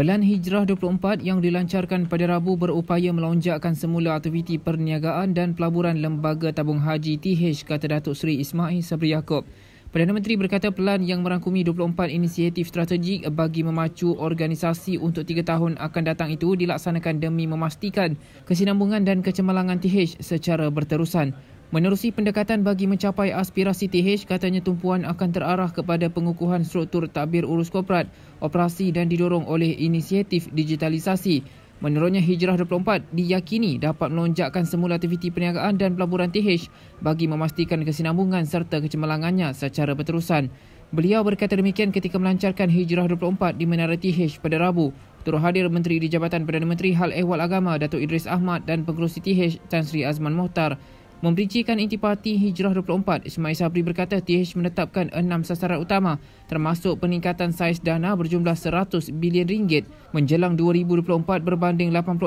Pelan Hijrah 24 yang dilancarkan pada Rabu berupaya melonjakkan semula aktiviti perniagaan dan pelaburan Lembaga Tabung Haji TH kata Datuk Seri Ismail Sabri Yaakob. Perdana Menteri berkata pelan yang merangkumi 24 inisiatif strategik bagi memacu organisasi untuk 3 tahun akan datang itu dilaksanakan demi memastikan kesinambungan dan kecemerlangan TH secara berterusan. Menerusi pendekatan bagi mencapai aspirasi TH, katanya tumpuan akan terarah kepada pengukuhan struktur takbir urus korporat, operasi dan didorong oleh inisiatif digitalisasi. Menurutnya Hijrah 24 diyakini dapat melonjakkan semula aktiviti perniagaan dan pelaburan TH bagi memastikan kesinambungan serta kecemerlangannya secara berterusan. Beliau berkata demikian ketika melancarkan Hijrah 24 di Menara TH pada Rabu. Turut hadir Menteri di Jabatan Perdana Menteri Hal Ehwal Agama Datuk Idris Ahmad dan Pengerusi TH Tan Sri Azman Mohtar. Memericikan intipati Hijrah 24, Ismail Sabri berkata TH menetapkan enam sasaran utama termasuk peningkatan saiz dana berjumlah 100 bilion ringgit menjelang 2024 berbanding 86.5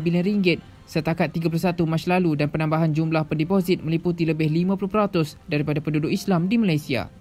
bilion ringgit setakat 31 Mac lalu dan penambahan jumlah pendeposit meliputi lebih 50% daripada penduduk Islam di Malaysia.